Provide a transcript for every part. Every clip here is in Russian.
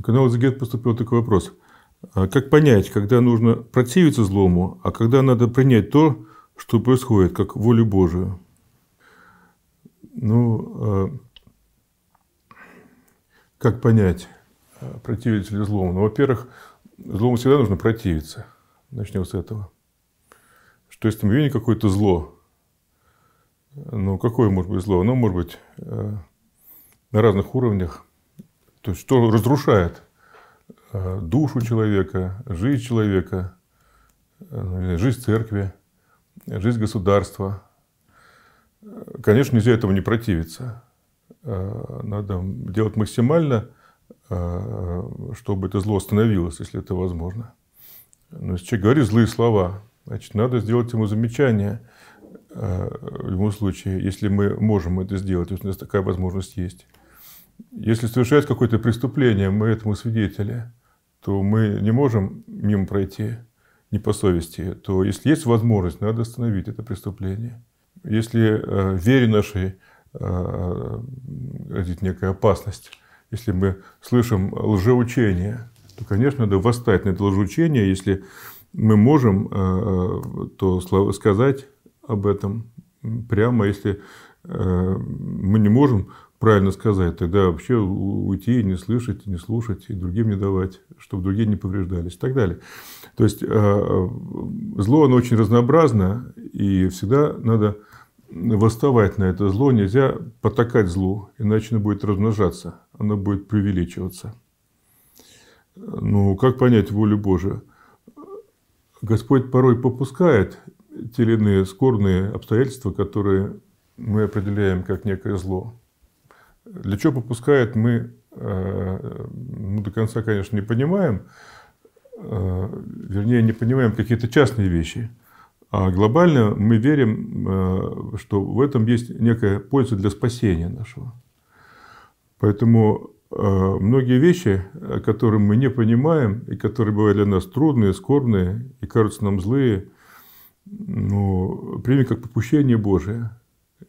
На канал Изгет поступил такой вопрос. «А как понять, когда нужно противиться злому, а когда надо принять то, что происходит, как волю Божию? Ну, а как понять, а противиться ли злому? Ну, во-первых, злому всегда нужно противиться. Начнем с этого. Что если мы видим какое-то зло, ну, какое может быть зло? Оно может быть э, на разных уровнях – то есть, что разрушает э, душу человека, жизнь человека, э, ну, жизнь церкви, жизнь государства. Э, конечно, нельзя этому не противиться. Надо делать максимально, чтобы это зло остановилось, если это возможно. Но если человек говорит злые слова, значит, надо сделать ему замечание в любом случае, если мы можем это сделать, то есть у нас такая возможность есть. Если совершается какое-то преступление, мы этому свидетели, то мы не можем мимо пройти не по совести, то если есть возможность, надо остановить это преступление. Если э, вере нашей э, родит некая опасность, если мы слышим лжеучение, то, конечно, надо восстать на это лжеучение. Если мы можем, э, то сказать об этом прямо. Если э, мы не можем, правильно сказать, тогда вообще уйти не слышать, не слушать, и другим не давать, чтобы другие не повреждались и так далее. То есть а, а, зло, оно очень разнообразно, и всегда надо восставать на это зло, нельзя потакать злу, иначе оно будет размножаться, оно будет преувеличиваться. Ну, как понять волю Божию? Господь порой попускает те или иные скорные обстоятельства, которые мы определяем как некое зло – для чего попускает, мы э, ну, до конца, конечно, не понимаем. Э, вернее, не понимаем какие-то частные вещи. А глобально мы верим, э, что в этом есть некая польза для спасения нашего. Поэтому многие вещи, которые мы не понимаем, и которые бывают для нас трудные, скорбные, и кажутся нам злые, ну, примем как попущение Божие.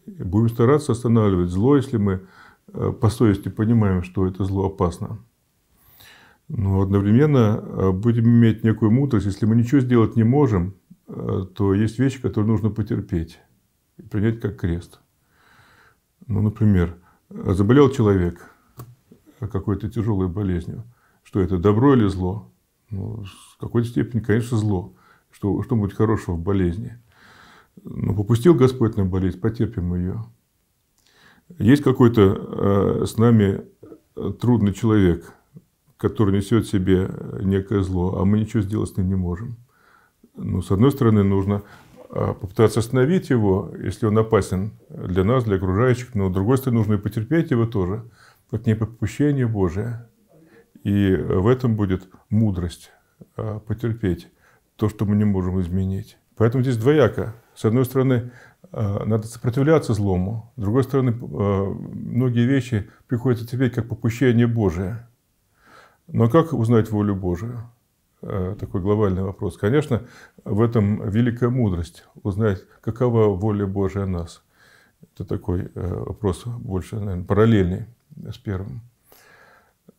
Будем стараться останавливать зло, если мы Э, по совести понимаем, что это зло опасно. Но одновременно э, будем иметь некую мудрость. Если мы ничего сделать не можем, э, то есть вещи, которые нужно потерпеть и принять как крест. Ну, например, заболел человек какой-то тяжелой болезнью. Что это, добро или зло? Ну, в какой-то степени, конечно, зло. Что, что будет хорошего в болезни? Но ну, попустил Господь на болезнь, потерпим ее. Есть какой-то э, с нами э, трудный человек, который несет в себе э, некое зло, а мы ничего сделать с ним не можем. Но ну, с одной стороны, нужно попытаться остановить его, если он опасен для нас, для окружающих, но с другой стороны, нужно и потерпеть его тоже, как не непопущение Божие. И в этом будет мудрость потерпеть то, что мы не можем изменить. Поэтому здесь двояко с одной стороны, э, надо сопротивляться злому. С другой стороны, э, многие вещи приходят теперь как попущение Божие. Но как узнать волю Божию? Э, такой глобальный вопрос. Конечно, в этом великая мудрость. Узнать, какова воля Божия нас. Это такой вопрос больше, наверное, параллельный с первым.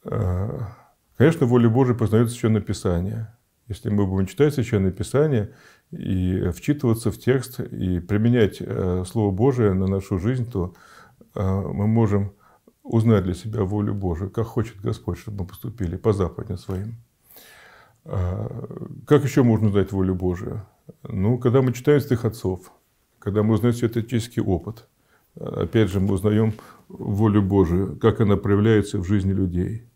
Конечно, воля Божия познает Священное Писание – если мы будем читать Священное Писание и вчитываться в текст и применять э, Слово Божие на нашу жизнь, то э, мы можем узнать для себя волю Божию, как хочет Господь, чтобы мы поступили по заповедям своим. А, как еще можно узнать волю Божию? Ну, когда мы читаем святых отцов, когда мы узнаем святотеческий опыт, опять же, мы узнаем волю Божию, как она проявляется в жизни людей –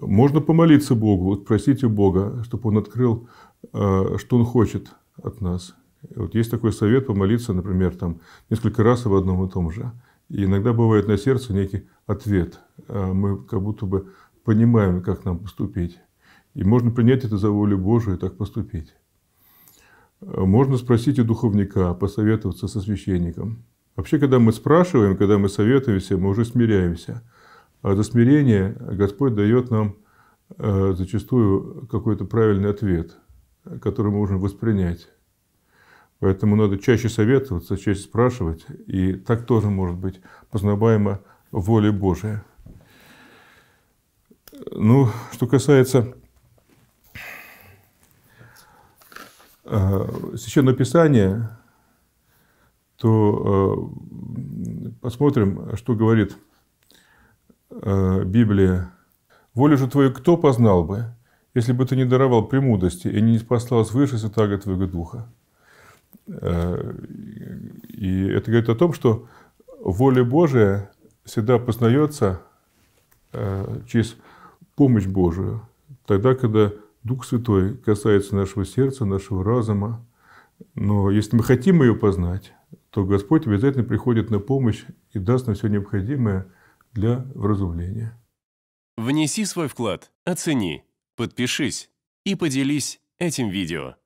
можно помолиться Богу, вот просить у Бога, чтобы Он открыл, э, что Он хочет от нас. Вот есть такой совет помолиться, например, там несколько раз в одном и том же. И иногда бывает на сердце некий ответ. Э, мы как будто бы понимаем, как нам поступить. И можно принять это за волю Божию и так поступить. Можно спросить у духовника, посоветоваться со священником. Вообще, когда мы спрашиваем, когда мы советуемся, мы уже смиряемся – а это смирение Господь дает нам э, зачастую какой-то правильный ответ, который мы можем воспринять. Поэтому надо чаще советоваться, чаще спрашивать, и так тоже может быть познаваемо воле Божия. Ну, что касается э, Священного Писания, то э, посмотрим, что говорит Э, Библия. «Волю же твою кто познал бы, если бы ты не даровал премудрости и не послал свыше святаго твоего духа?» э, И это говорит о том, что воля Божия всегда познается э, через помощь Божию. Тогда, когда Дух Святой касается нашего сердца, нашего разума. Но если мы хотим ее познать, то Господь обязательно приходит на помощь и даст нам все необходимое – для вразумления. Внеси свой вклад, оцени, подпишись и поделись этим видео.